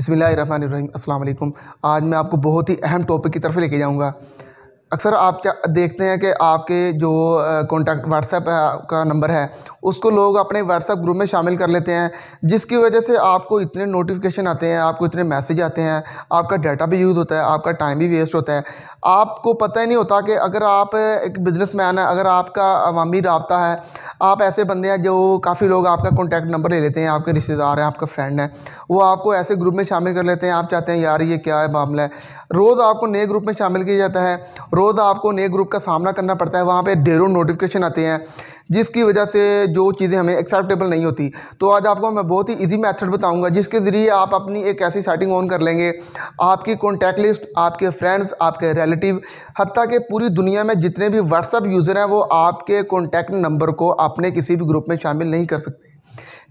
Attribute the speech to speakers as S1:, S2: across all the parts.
S1: बसमिल अस्सलाम वालेकुम आज मैं आपको बहुत ही अहम टॉपिक की तरफ लेके जाऊंगा अक्सर आप देखते हैं कि आपके जो कॉन्टैक्ट व्हाट्सएप का नंबर है उसको लोग अपने व्हाट्सएप ग्रुप में शामिल कर लेते हैं जिसकी वजह से आपको इतने नोटिफिकेशन आते हैं आपको इतने मैसेज आते हैं आपका डाटा भी यूज़ होता है आपका टाइम भी वेस्ट होता है आपको पता ही नहीं होता कि अगर आप एक बिज़नेस मैन है अगर आपका अवामी रबता है आप ऐसे बंदे हैं जो काफ़ी लोग आपका कॉन्टैक्ट नंबर ले लेते हैं आपके रिश्तेदार हैं आपका फ्रेंड है वो आपको ऐसे ग्रुप में शामिल कर लेते हैं आप चाहते हैं यार ये क्या है मामला है रोज़ आपको नए ग्रुप में शामिल किया जाता है रोज़ आपको नए ग्रुप का सामना करना पड़ता है वहाँ पे ढेरों नोटिफिकेशन आते हैं जिसकी वजह से जो चीज़ें हमें एक्सेप्टेबल नहीं होती तो आज आपको मैं बहुत ही इजी मेथड बताऊंगा जिसके ज़रिए आप अपनी एक ऐसी सेटिंग ऑन कर लेंगे आपकी कॉन्टैक्ट लिस्ट आपके फ्रेंड्स आपके रिलेटिव हती के पूरी दुनिया में जितने भी व्हाट्सअप यूज़र हैं वो आपके कॉन्टैक्ट नंबर को अपने किसी भी ग्रुप में शामिल नहीं कर सकते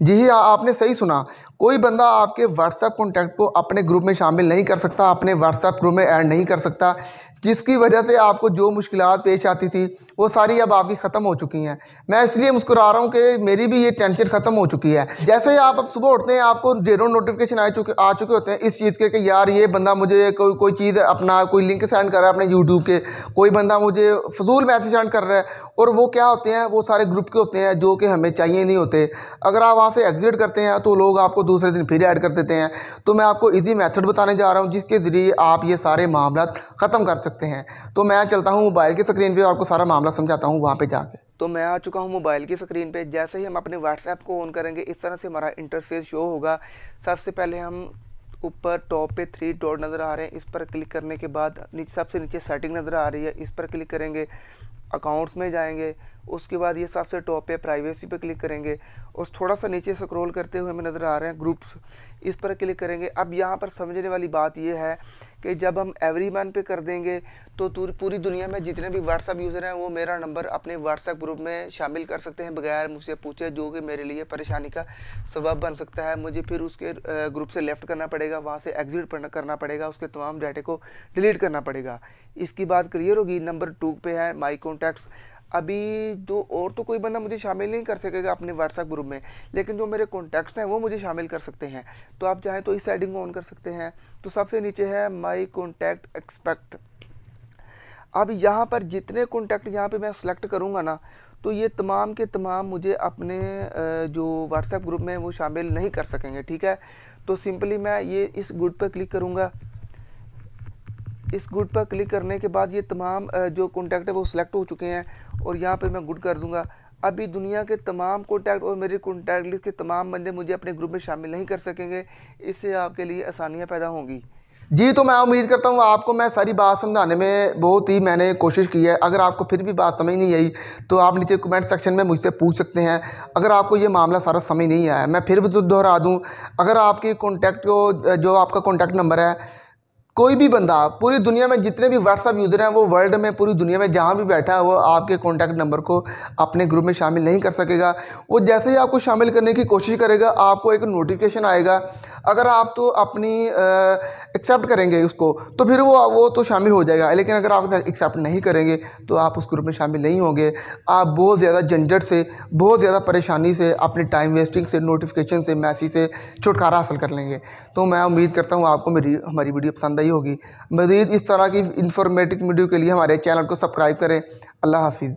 S1: जी हाँ, आपने सही सुना कोई बंदा आपके व्हाट्सएप कॉन्टैक्ट को अपने ग्रुप में शामिल नहीं कर सकता अपने व्हाट्सएप ग्रुप में ऐड नहीं कर सकता जिसकी वजह से आपको जो मुश्किल पेश आती थी वो सारी अब आपकी ख़त्म हो चुकी हैं मैं इसलिए मुस्कुरा रहा हूँ कि मेरी भी ये टेंशन ख़त्म हो चुकी है जैसे ही आप अब सुबह उठते हैं आपको डेढ़ों नोटिफिकेशन आ चुके आ चुके होते हैं इस चीज़ के कि यार ये बंदा मुझे कोई कोई चीज़ अपना कोई लिंक सेंड कर रहा है अपने यूट्यूब के कोई बंदा मुझे फजूल मैसेज सेंड कर रहा है और वो क्या होते हैं वो सारे ग्रुप के होते हैं जो कि हमें चाहिए नहीं होते अगर आप वहाँ से एग्जिट करते हैं तो लोग आपको दूसरे दिन फिर ऐड कर देते हैं तो मैं आपको ईजी मैथड बताने जा रहा हूँ जिसके ज़रिए आप ये सारे मामला ख़त्म कर सकते सकते हैं तो मैं चलता हूँ मोबाइल की स्क्रीन पर आपको सारा मामला समझाता हूँ वहाँ पर जाकर तो मैं आ चुका हूँ मोबाइल की स्क्रीन पर जैसे ही हम अपने व्हाट्सएप को ऑन करेंगे इस तरह से हमारा इंटरफेस शो होगा सबसे पहले हम ऊपर टॉप पे थ्री डॉट नज़र आ रहे हैं इस पर क्लिक करने के बाद नीचे सबसे नीचे सेटिंग नज़र आ रही है इस पर क्लिक करेंगे अकाउंट्स में जाएंगे उसके बाद ये सबसे टॉप पे प्राइवेसी पे क्लिक करेंगे और थोड़ा सा नीचे स्क्रॉल करते हुए हमें नज़र आ रहे हैं ग्रुप्स इस पर क्लिक करेंगे अब यहाँ पर समझने वाली बात यह है कि जब हम एवरी मैन पे कर देंगे तो पूरी दुनिया में जितने भी व्हाट्सअप यूज़र हैं वो मेरा नंबर अपने व्हाट्सएप ग्रुप में शामिल कर सकते हैं बगैर मुझसे पूछे जो कि मेरे लिए परेशानी का सबब बन सकता है मुझे फिर उसके ग्रुप से लेफ़्ट करना पड़ेगा वहाँ से एग्जिट करना पड़ेगा उसके तमाम डाटे को डिलीट करना पड़ेगा इसकी बात क्लियर होगी नंबर टू पे है माई कॉन्टैक्ट्स अभी जो और तो कोई बंदा मुझे शामिल नहीं कर सकेगा अपने व्हाट्सएप ग्रुप में लेकिन जो मेरे कॉन्टैक्ट्स हैं वो मुझे शामिल कर सकते हैं तो आप चाहें तो इस सेटिंग को ऑन कर सकते हैं तो सबसे नीचे है माई कॉन्टैक्ट एक्सपेक्ट अब यहाँ पर जितने कॉन्टैक्ट यहाँ पे मैं सेलेक्ट करूँगा ना तो ये तमाम के तमाम मुझे अपने जो व्हाट्सएप ग्रुप में वो शामिल नहीं कर सकेंगे ठीक है तो सिंपली मैं ये इस गुड पर क्लिक करूँगा इस गुड पर क्लिक करने के बाद ये तमाम जो कॉन्टैक्ट है वो सिलेक्ट हो चुके हैं और यहाँ पे मैं गुड कर दूँगा अभी दुनिया के तमाम कॉन्टैक्ट और मेरे कॉन्टैक्ट लिस्ट के तमाम बंदे मुझे अपने ग्रुप में शामिल नहीं कर सकेंगे इससे आपके लिए आसानियाँ पैदा होंगी जी तो मैं उम्मीद करता हूँ आपको मैं सारी बात समझाने में बहुत ही मैंने कोशिश की है अगर आपको फिर भी बात समझ नहीं आई तो आप नीचे कमेंट सेक्शन में मुझसे पूछ सकते हैं अगर आपको ये मामला सारा समझ नहीं आया मैं फिर भी तो दोहरा दूँ अगर आपकी कॉन्टैक्ट को जो आपका कॉन्टैक्ट नंबर है कोई भी बंदा पूरी दुनिया में जितने भी व्हाट्सअप यूज़र हैं वो वर्ल्ड में पूरी दुनिया में जहाँ भी बैठा है वो आपके कॉन्टैक्ट नंबर को अपने ग्रुप में शामिल नहीं कर सकेगा वो जैसे ही आपको शामिल करने की कोशिश करेगा आपको एक नोटिफिकेशन आएगा अगर आप तो अपनी एक्सेप्ट करेंगे उसको तो फिर वो वो तो शामिल हो जाएगा लेकिन अगर आप एक्सेप्ट नहीं करेंगे तो आप उस ग्रुप में शामिल नहीं होंगे आप बहुत ज़्यादा झंझट से बहुत ज़्यादा परेशानी से अपने टाइम वेस्टिंग से नोटिफिकेशन से मैसेज से छुटकारा हासिल कर लेंगे तो मैं उम्मीद करता हूँ आपको मेरी हमारी वीडियो पसंद आई होगी मज़ीद इस तरह की इन्फॉर्मेटिव वीडियो के लिए हमारे चैनल को सब्सक्राइब करें अल्लाह हाफिज़